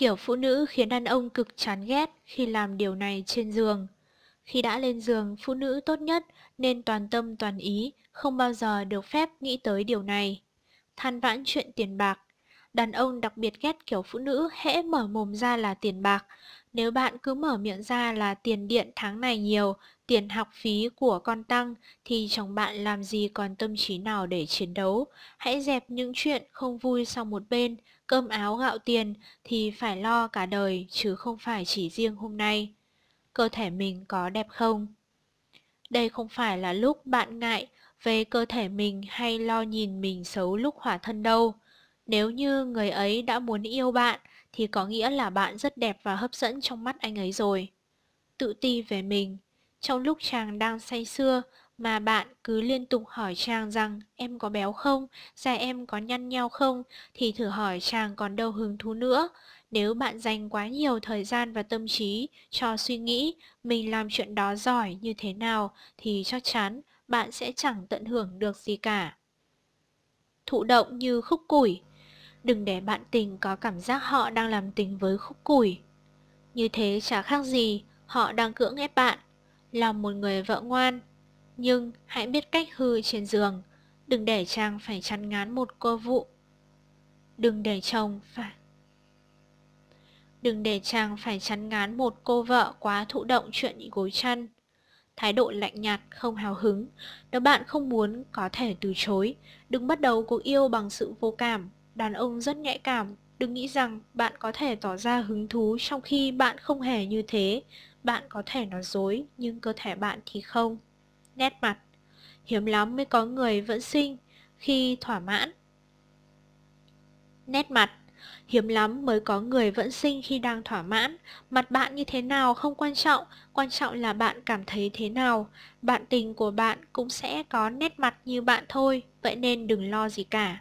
Kiểu phụ nữ khiến đàn ông cực chán ghét khi làm điều này trên giường. Khi đã lên giường, phụ nữ tốt nhất nên toàn tâm toàn ý, không bao giờ được phép nghĩ tới điều này. Than vãn chuyện tiền bạc Đàn ông đặc biệt ghét kiểu phụ nữ hễ mở mồm ra là tiền bạc. Nếu bạn cứ mở miệng ra là tiền điện tháng này nhiều, tiền học phí của con tăng, thì chồng bạn làm gì còn tâm trí nào để chiến đấu. Hãy dẹp những chuyện không vui sang một bên, cơm áo gạo tiền thì phải lo cả đời chứ không phải chỉ riêng hôm nay. Cơ thể mình có đẹp không? Đây không phải là lúc bạn ngại về cơ thể mình hay lo nhìn mình xấu lúc hỏa thân đâu. Nếu như người ấy đã muốn yêu bạn thì có nghĩa là bạn rất đẹp và hấp dẫn trong mắt anh ấy rồi. Tự ti về mình, trong lúc chàng đang say sưa mà bạn cứ liên tục hỏi chàng rằng em có béo không, da dạ, em có nhăn nheo không thì thử hỏi chàng còn đâu hứng thú nữa. Nếu bạn dành quá nhiều thời gian và tâm trí cho suy nghĩ mình làm chuyện đó giỏi như thế nào thì chắc chắn bạn sẽ chẳng tận hưởng được gì cả. Thụ động như khúc củi đừng để bạn tình có cảm giác họ đang làm tình với khúc củi. Như thế chả khác gì, họ đang cưỡng ép bạn, làm một người vợ ngoan. Nhưng hãy biết cách hư trên giường, đừng để chàng phải chăn ngán một cô vụ. Đừng để chồng phải... Đừng để chàng phải chắn ngán một cô vợ quá thụ động chuyện gối chăn. Thái độ lạnh nhạt, không hào hứng. Nếu bạn không muốn, có thể từ chối. Đừng bắt đầu cuộc yêu bằng sự vô cảm, đàn ông rất nhạy cảm, đừng nghĩ rằng bạn có thể tỏ ra hứng thú trong khi bạn không hề như thế. Bạn có thể nói dối, nhưng cơ thể bạn thì không. Nét mặt Hiếm lắm mới có người vẫn sinh khi thỏa mãn. Nét mặt Hiếm lắm mới có người vẫn sinh khi đang thỏa mãn. Mặt bạn như thế nào không quan trọng, quan trọng là bạn cảm thấy thế nào. Bạn tình của bạn cũng sẽ có nét mặt như bạn thôi, vậy nên đừng lo gì cả.